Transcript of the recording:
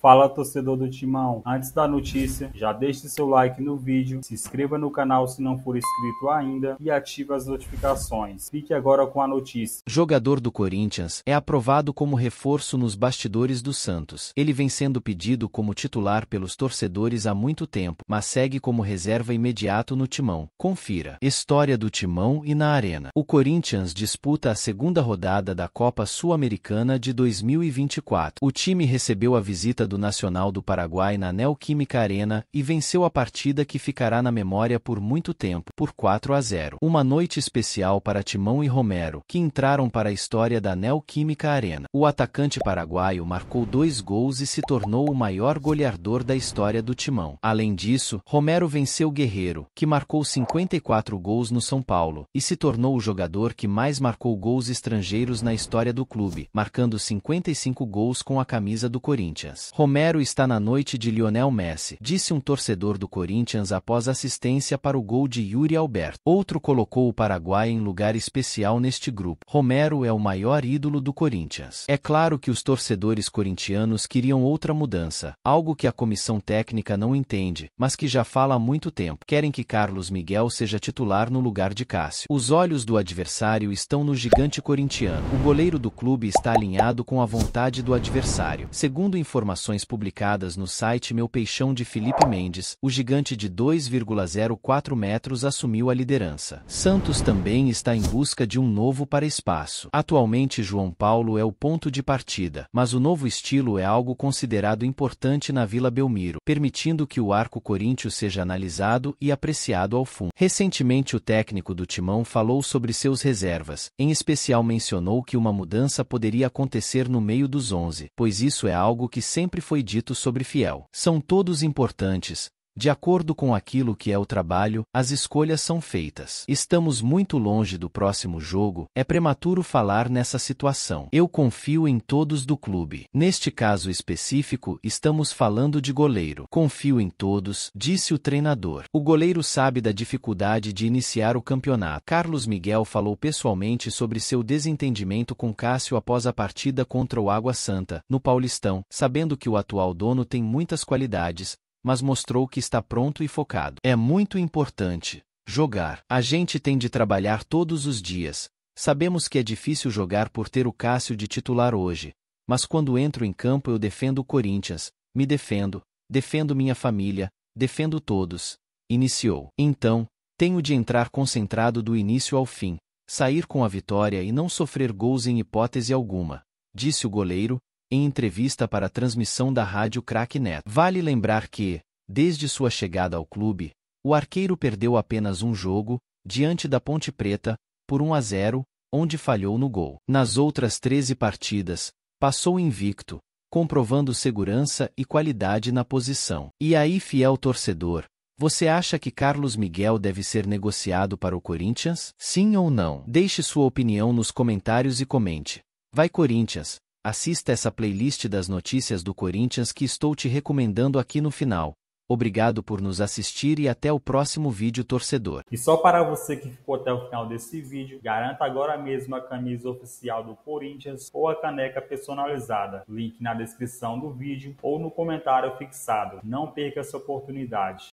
Fala torcedor do Timão, antes da notícia, já deixe seu like no vídeo, se inscreva no canal se não for inscrito ainda e ative as notificações. Fique agora com a notícia. Jogador do Corinthians é aprovado como reforço nos bastidores do Santos. Ele vem sendo pedido como titular pelos torcedores há muito tempo, mas segue como reserva imediato no Timão. Confira. História do Timão e na Arena. O Corinthians disputa a segunda rodada da Copa Sul-Americana de 2024. O time recebeu a visita do Nacional do Paraguai na Neoquímica Arena e venceu a partida que ficará na memória por muito tempo, por 4 a 0. Uma noite especial para Timão e Romero, que entraram para a história da Neoquímica Arena. O atacante paraguaio marcou dois gols e se tornou o maior goleador da história do Timão. Além disso, Romero venceu Guerreiro, que marcou 54 gols no São Paulo, e se tornou o jogador que mais marcou gols estrangeiros na história do clube, marcando 55 gols com a camisa do Corinthians. Romero está na noite de Lionel Messi, disse um torcedor do Corinthians após assistência para o gol de Yuri Alberto. Outro colocou o Paraguai em lugar especial neste grupo. Romero é o maior ídolo do Corinthians. É claro que os torcedores corintianos queriam outra mudança, algo que a comissão técnica não entende, mas que já fala há muito tempo. Querem que Carlos Miguel seja titular no lugar de Cássio. Os olhos do adversário estão no gigante corintiano. O goleiro do clube está alinhado com a vontade do adversário. Segundo informações informações publicadas no site Meu Peixão de Felipe Mendes, o gigante de 2,04 metros assumiu a liderança. Santos também está em busca de um novo para-espaço. Atualmente João Paulo é o ponto de partida, mas o novo estilo é algo considerado importante na Vila Belmiro, permitindo que o arco coríntio seja analisado e apreciado ao fundo. Recentemente o técnico do Timão falou sobre seus reservas, em especial mencionou que uma mudança poderia acontecer no meio dos 11, pois isso é algo que sempre sempre foi dito sobre Fiel. São todos importantes, de acordo com aquilo que é o trabalho, as escolhas são feitas. Estamos muito longe do próximo jogo, é prematuro falar nessa situação. Eu confio em todos do clube. Neste caso específico, estamos falando de goleiro. Confio em todos, disse o treinador. O goleiro sabe da dificuldade de iniciar o campeonato. Carlos Miguel falou pessoalmente sobre seu desentendimento com Cássio após a partida contra o Água Santa, no Paulistão, sabendo que o atual dono tem muitas qualidades, mas mostrou que está pronto e focado. É muito importante jogar. A gente tem de trabalhar todos os dias. Sabemos que é difícil jogar por ter o Cássio de titular hoje, mas quando entro em campo eu defendo o Corinthians, me defendo, defendo minha família, defendo todos. Iniciou. Então, tenho de entrar concentrado do início ao fim, sair com a vitória e não sofrer gols em hipótese alguma, disse o goleiro, em entrevista para a transmissão da rádio Crack Neto. Vale lembrar que, desde sua chegada ao clube, o arqueiro perdeu apenas um jogo, diante da Ponte Preta, por 1 a 0, onde falhou no gol. Nas outras 13 partidas, passou invicto, comprovando segurança e qualidade na posição. E aí, fiel torcedor, você acha que Carlos Miguel deve ser negociado para o Corinthians? Sim ou não? Deixe sua opinião nos comentários e comente. Vai Corinthians! assista essa playlist das notícias do Corinthians que estou te recomendando aqui no final. Obrigado por nos assistir e até o próximo vídeo torcedor. E só para você que ficou até o final desse vídeo, garanta agora mesmo a camisa oficial do Corinthians ou a caneca personalizada. Link na descrição do vídeo ou no comentário fixado. Não perca essa oportunidade.